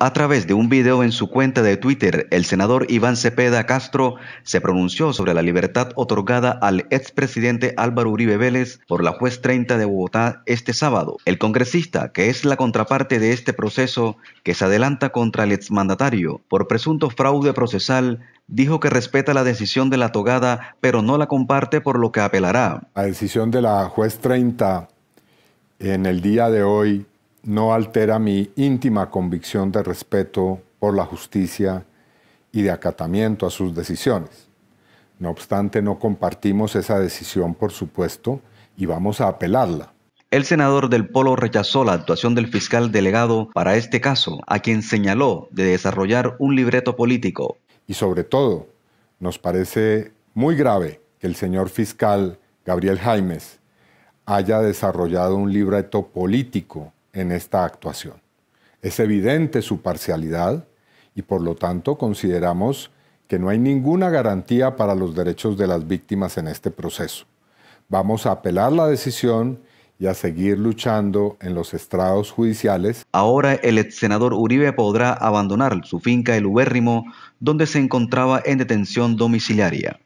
A través de un video en su cuenta de Twitter, el senador Iván Cepeda Castro se pronunció sobre la libertad otorgada al expresidente Álvaro Uribe Vélez por la juez 30 de Bogotá este sábado. El congresista, que es la contraparte de este proceso que se adelanta contra el exmandatario por presunto fraude procesal, dijo que respeta la decisión de la togada, pero no la comparte por lo que apelará. La decisión de la juez 30 en el día de hoy no altera mi íntima convicción de respeto por la justicia y de acatamiento a sus decisiones. No obstante, no compartimos esa decisión, por supuesto, y vamos a apelarla. El senador del Polo rechazó la actuación del fiscal delegado para este caso, a quien señaló de desarrollar un libreto político. Y sobre todo, nos parece muy grave que el señor fiscal Gabriel Jaimes haya desarrollado un libreto político en esta actuación. Es evidente su parcialidad y por lo tanto consideramos que no hay ninguna garantía para los derechos de las víctimas en este proceso. Vamos a apelar la decisión y a seguir luchando en los estrados judiciales. Ahora el ex senador Uribe podrá abandonar su finca El Ubérrimo, donde se encontraba en detención domiciliaria.